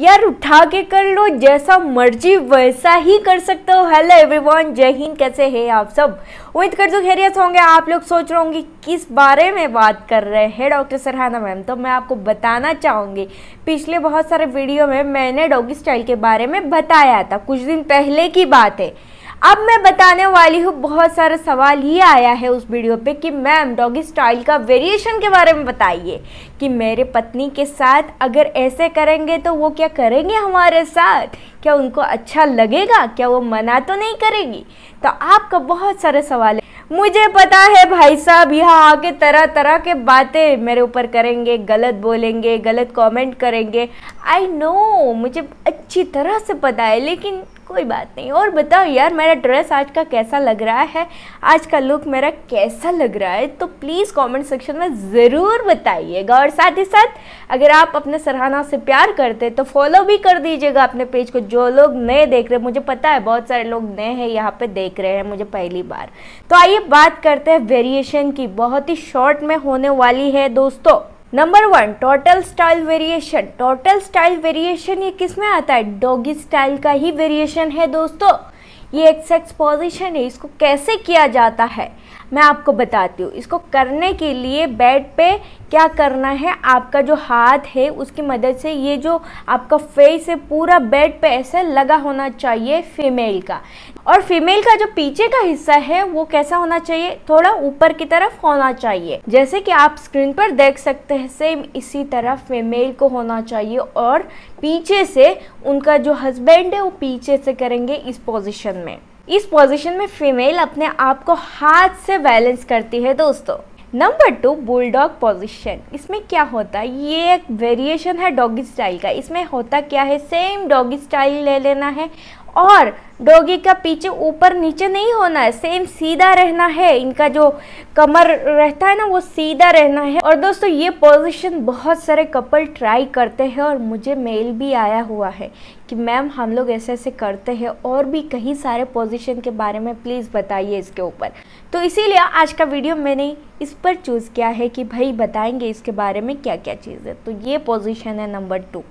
यार उठा के कर लो जैसा मर्जी वैसा ही कर सकते हो हेलो एवरीवन जय हिंद कैसे हैं आप सब उम्मीद कर दो खैरियत होंगे आप लोग सोच रहे होंगे किस बारे में बात कर रहे हैं डॉक्टर सरहाना मैम तो मैं आपको बताना चाहूँगी पिछले बहुत सारे वीडियो में मैंने डॉगी स्टाइल के बारे में बताया था कुछ दिन पहले की बात है अब मैं बताने वाली हूँ बहुत सारा सवाल ये आया है उस वीडियो पे कि मैम डॉगी स्टाइल का वेरिएशन के बारे में बताइए कि मेरे पत्नी के साथ अगर ऐसे करेंगे तो वो क्या करेंगे हमारे साथ क्या उनको अच्छा लगेगा क्या वो मना तो नहीं करेगी तो आपका बहुत सारे सवाल है मुझे पता है भाई साहब यहाँ आके तरह तरह के बातें मेरे ऊपर करेंगे गलत बोलेंगे गलत कमेंट करेंगे आई नो मुझे अच्छी तरह से पता है लेकिन कोई बात नहीं और बताओ यार मेरा ड्रेस आज का कैसा लग रहा है आज का लुक मेरा कैसा लग रहा है तो प्लीज़ कमेंट सेक्शन में ज़रूर बताइएगा और साथ ही साथ अगर आप अपने सराहना से प्यार करते तो फॉलो भी कर दीजिएगा अपने पेज को जो लोग नए देख रहे हैं मुझे पता है बहुत सारे लोग नए हैं यहाँ पर देख रहे हैं मुझे पहली बार तो आइए बात करते हैं वेरिएशन की बहुत ही शॉर्ट में होने वाली है दोस्तों number one total style variation total style variation ये किस में आता है डॉगी स्टाइल का ही वेरिएशन है दोस्तों ये एक्स एक्सपोजिशन है इसको कैसे किया जाता है मैं आपको बताती हूँ इसको करने के लिए बेड पे क्या करना है आपका जो हाथ है उसकी मदद से ये जो आपका फेस है पूरा बेड पे ऐसे लगा होना चाहिए फीमेल का और फीमेल का जो पीछे का हिस्सा है वो कैसा होना चाहिए थोड़ा ऊपर की तरफ होना चाहिए जैसे कि आप स्क्रीन पर देख सकते हैं सेम इसी तरह फीमेल को होना चाहिए और पीछे से उनका जो हस्बैंड है वो पीछे से करेंगे इस पोजिशन में इस पोजीशन में फीमेल अपने आप को हाथ से बैलेंस करती है दोस्तों नंबर टू बुलडॉग पोजीशन इसमें क्या होता है ये एक वेरिएशन है डॉगी स्टाइल का इसमें होता क्या है सेम डॉगी स्टाइल ले लेना है और डोगी का पीछे ऊपर नीचे नहीं होना है सेम सीधा रहना है इनका जो कमर रहता है ना वो सीधा रहना है और दोस्तों ये पोजीशन बहुत सारे कपल ट्राई करते हैं और मुझे मेल भी आया हुआ है कि मैम हम लोग ऐसे ऐसे करते हैं और भी कई सारे पोजीशन के बारे में प्लीज़ बताइए इसके ऊपर तो इसीलिए आज का वीडियो मैंने इस पर चूज़ किया है कि भाई बताएंगे इसके बारे में क्या क्या चीज़ है तो ये पोजिशन है number two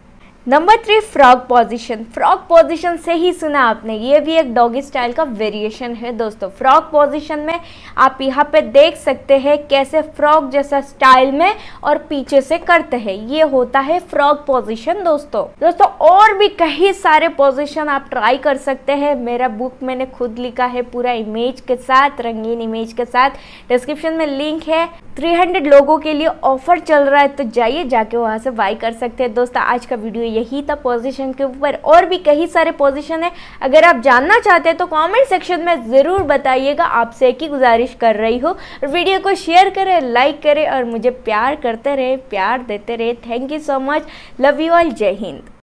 number three frog position frog position से ही सुना आपने ये भी एक डॉगी स्टाइल का वेरिएशन है दोस्तों फ्रॉग पोजीशन में आप यहाँ पे देख सकते हैं कैसे फ्रॉग जैसा स्टाइल में और पीछे से करते हैं ये होता है फ्रॉग पोजीशन दोस्तों दोस्तों और भी कई सारे पोजीशन आप ट्राई कर सकते हैं मेरा बुक मैंने खुद लिखा है पूरा इमेज के साथ रंगीन इमेज के साथ डिस्क्रिप्शन में लिंक है 300 लोगों के लिए ऑफर चल रहा है तो जाइए जाके वहाँ से बाई कर सकते हैं दोस्तों आज का वीडियो यही था पोजीशन के ऊपर और भी कई सारे पोजीशन है अगर आप जानना चाहते हैं तो कमेंट सेक्शन में ज़रूर बताइएगा आपसे एक ही गुजारिश कर रही हो वीडियो को शेयर करें लाइक करें और मुझे प्यार करते रहे प्यार देते रहे thank you so much love you all जय हिंद